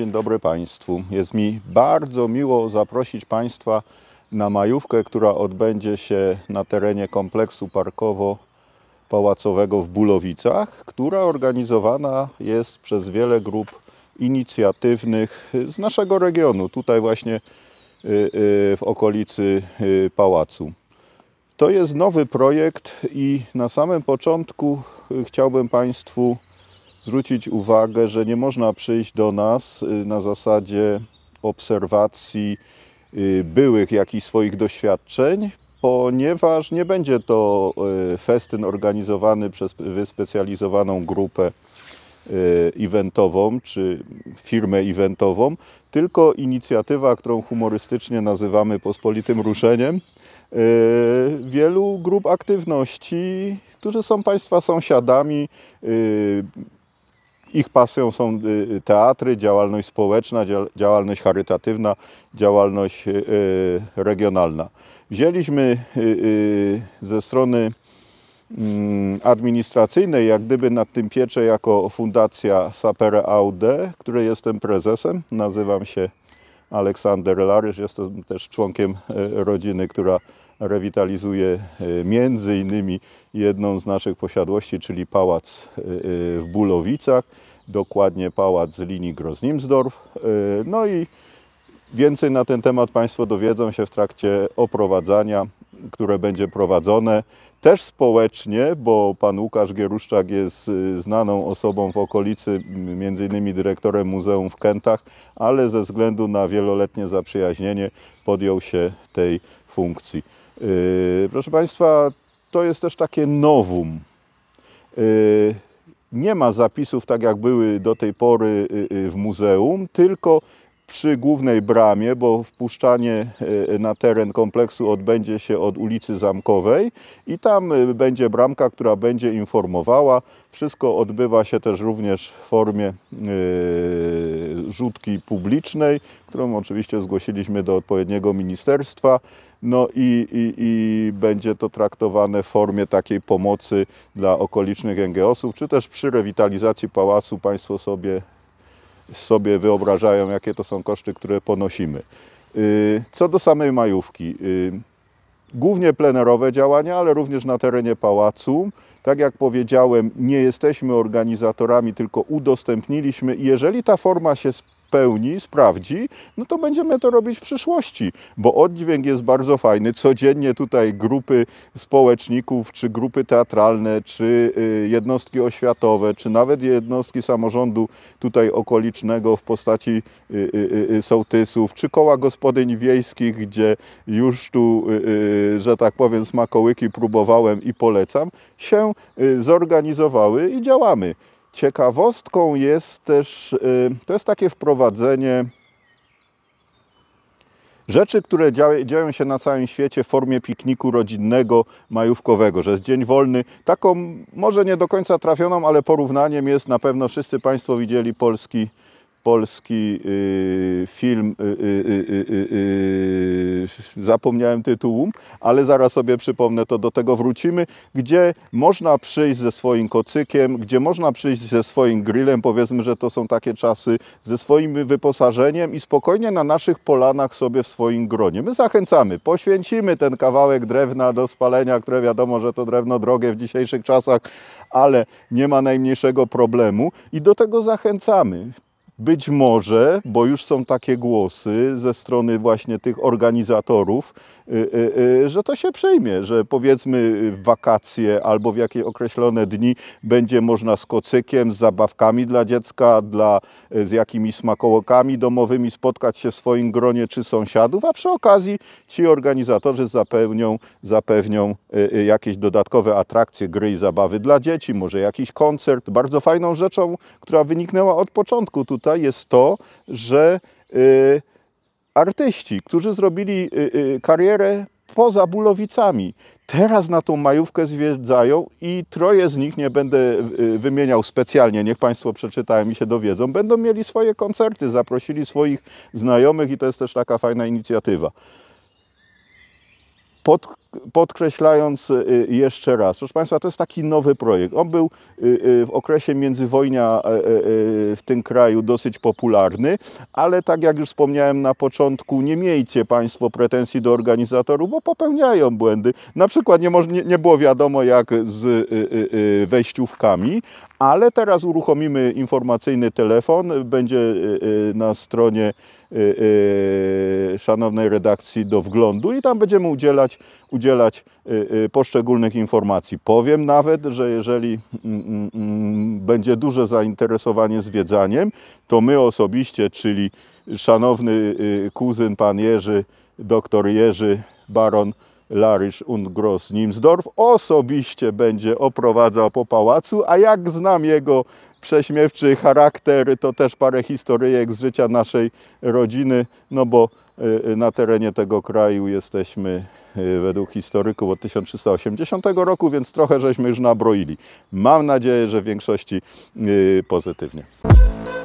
dzień dobry Państwu. Jest mi bardzo miło zaprosić Państwa na majówkę, która odbędzie się na terenie kompleksu parkowo-pałacowego w Bulowicach, która organizowana jest przez wiele grup inicjatywnych z naszego regionu, tutaj właśnie y, y, w okolicy y, pałacu. To jest nowy projekt i na samym początku chciałbym Państwu zwrócić uwagę, że nie można przyjść do nas y, na zasadzie obserwacji y, byłych jakichś swoich doświadczeń, ponieważ nie będzie to y, festyn organizowany przez wyspecjalizowaną grupę eventową czy firmę eventową, tylko inicjatywa, którą humorystycznie nazywamy pospolitym ruszeniem, wielu grup aktywności, którzy są Państwa sąsiadami, ich pasją są y, y, teatry, działalność społeczna, działalność charytatywna, działalność y, regionalna. Wzięliśmy ze strony mm, administracyjnej, jak gdyby nad tym pieczę jako Fundacja Sapere AUD, której jestem prezesem. Nazywam się Aleksander Larysz, jestem też członkiem rodziny, która rewitalizuje e, między innymi jedną z naszych posiadłości, czyli pałac e, e, w Bulowicach, dokładnie pałac z linii Groznimsdorf. No i więcej na ten temat Państwo dowiedzą się w trakcie oprowadzania, które będzie prowadzone też społecznie, bo pan Łukasz Gieruszczak jest znaną osobą w okolicy, między innymi dyrektorem muzeum w Kętach, ale ze względu na wieloletnie zaprzyjaźnienie podjął się tej funkcji. Yy, proszę Państwa, to jest też takie nowum. Yy, nie ma zapisów, tak jak były do tej pory yy, w muzeum, tylko przy głównej bramie, bo wpuszczanie e, na teren kompleksu odbędzie się od ulicy Zamkowej i tam e, będzie bramka, która będzie informowała. Wszystko odbywa się też również w formie e, rzutki publicznej, którą oczywiście zgłosiliśmy do odpowiedniego ministerstwa. No i, i, i będzie to traktowane w formie takiej pomocy dla okolicznych NGO-sów, czy też przy rewitalizacji pałacu państwo sobie sobie wyobrażają, jakie to są koszty, które ponosimy. Y, co do samej majówki, y, głównie plenerowe działania, ale również na terenie pałacu. Tak jak powiedziałem, nie jesteśmy organizatorami, tylko udostępniliśmy. Jeżeli ta forma się pełni, sprawdzi, no to będziemy to robić w przyszłości, bo oddźwięk jest bardzo fajny. Codziennie tutaj grupy społeczników, czy grupy teatralne, czy y, jednostki oświatowe, czy nawet jednostki samorządu tutaj okolicznego w postaci y, y, sołtysów, czy koła gospodyń wiejskich, gdzie już tu, że tak powiem, smakołyki próbowałem i polecam, się zorganizowały i działamy. Ciekawostką jest też, y, to jest takie wprowadzenie rzeczy, które dzieją się na całym świecie w formie pikniku rodzinnego, majówkowego, że jest dzień wolny. Taką może nie do końca trafioną, ale porównaniem jest, na pewno wszyscy Państwo widzieli polski polski y, film, y, y, zapomniałem tytułu, ale zaraz sobie przypomnę, to do tego wrócimy, gdzie można przyjść ze swoim kocykiem, gdzie można przyjść ze swoim grillem, powiedzmy, że to są takie czasy, ze swoim wyposażeniem i spokojnie na naszych polanach sobie w swoim gronie. My zachęcamy, poświęcimy ten kawałek drewna do spalenia, które wiadomo, że to drewno drogie w dzisiejszych czasach, ale nie ma najmniejszego problemu i do tego zachęcamy. Być może, bo już są takie głosy ze strony właśnie tych organizatorów, y, y, y, że to się przyjmie, że powiedzmy w wakacje albo w jakieś określone dni będzie można z kocykiem, z zabawkami dla dziecka, dla, z jakimiś smakołokami domowymi spotkać się w swoim gronie czy sąsiadów, a przy okazji ci organizatorzy zapewnią, zapewnią jakieś dodatkowe atrakcje, gry i zabawy dla dzieci, może jakiś koncert. Bardzo fajną rzeczą, która wyniknęła od początku tutaj, artysta jest to, że y, artyści, którzy zrobili y, y, karierę poza Bulowicami. Teraz na tą majówkę zwiedzają i troje z nich, nie będę wymieniał specjalnie, niech Państwo przeczytają i się dowiedzą, będą mieli swoje koncerty, zaprosili swoich znajomych i to jest też taka fajna inicjatywa. Pod podkreślając y, y, jeszcze raz, proszę Państwa, to jest taki nowy projekt. On był y, w okresie międzywojnia e, e, e, w tym kraju dosyć popularny, ale tak jak już wspomniałem na początku, nie miejcie Państwo pretensji do organizatorów, bo popełniają błędy. Na przykład nie, było wiadomo jak z wejściówkami, ale teraz uruchomimy informacyjny telefon, będzie na stronie szanownej redakcji do wglądu i tam będziemy udzielać, udzielać udzielać y, y, poszczególnych informacji. Powiem nawet, że jeżeli mm, mm, mm, będzie duże zainteresowanie zwiedzaniem, to my osobiście, czyli szanowny y, kuzyn pan Jerzy, doktor Jerzy Baron Larysz und Gross Nimsdorf osobiście będzie oprowadzał po pałacu, a jak znam jego prześmiewczy charakter, to też parę historyjek z życia naszej rodziny, no bo na terenie tego kraju jesteśmy Y, według historyków od 1380 roku, więc trochę żeśmy już nabroili. Mam nadzieję, że w większości y, pozytywnie.